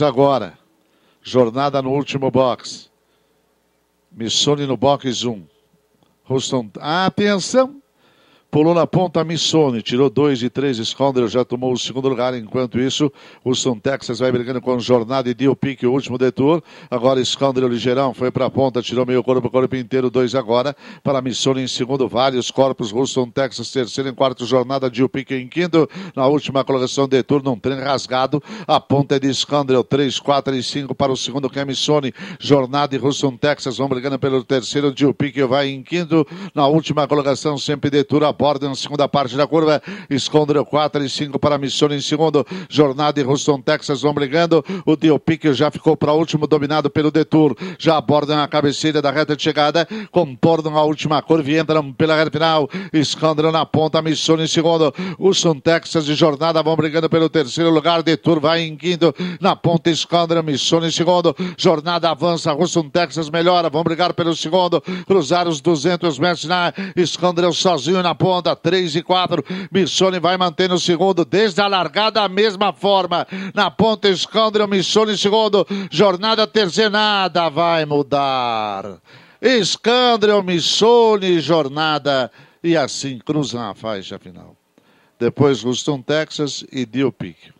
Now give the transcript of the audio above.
minutos agora. Jornada no último box. Missone no box 1. Houston, atenção! Pulou na ponta Missoni, tirou dois e três, Sconder já tomou o segundo lugar. Enquanto isso, o Sun Texas vai brigando com Jornada e Dio Pique, o último detour. Agora Sconder ligeirão, foi para a ponta, tirou meio corpo, corpo inteiro, dois agora. Para Missoni em segundo, vários corpos, Houston Texas terceiro, em quarto, Jornada Dio Pique em quinto. Na última colocação, detour num trem rasgado. A ponta é de Sconder, três, quatro e cinco para o segundo, que é Missoni. Jornada e Houston Texas vão brigando pelo terceiro, Dio Pique vai em quinto. Na última colocação, sempre detour, a Borda na segunda parte da curva. Escondeu 4 e 5 para Missione em segundo. Jornada e Houston, Texas vão brigando. O pique já ficou para último, dominado pelo Detour. Já abordam a cabeceira da reta de chegada. Comportam a última curva e entram pela reta final. Escândalo na ponta, Missione em segundo. Houston, Texas e Jornada vão brigando pelo terceiro lugar. Detour vai em quinto. Na ponta, Escândalo, Missione em segundo. Jornada avança, Houston, Texas melhora. Vão brigar pelo segundo. Cruzar os 200 metros na Escândalo sozinho na ponta ponta, 3 e 4. Missoni vai mantendo o segundo desde a largada, a mesma forma. Na ponta, Escândalo, Missoni segundo. Jornada tercenada vai mudar. Escândalo, Missoni, jornada. E assim cruzam a faixa final. Depois, Houston, Texas e Deal Peak.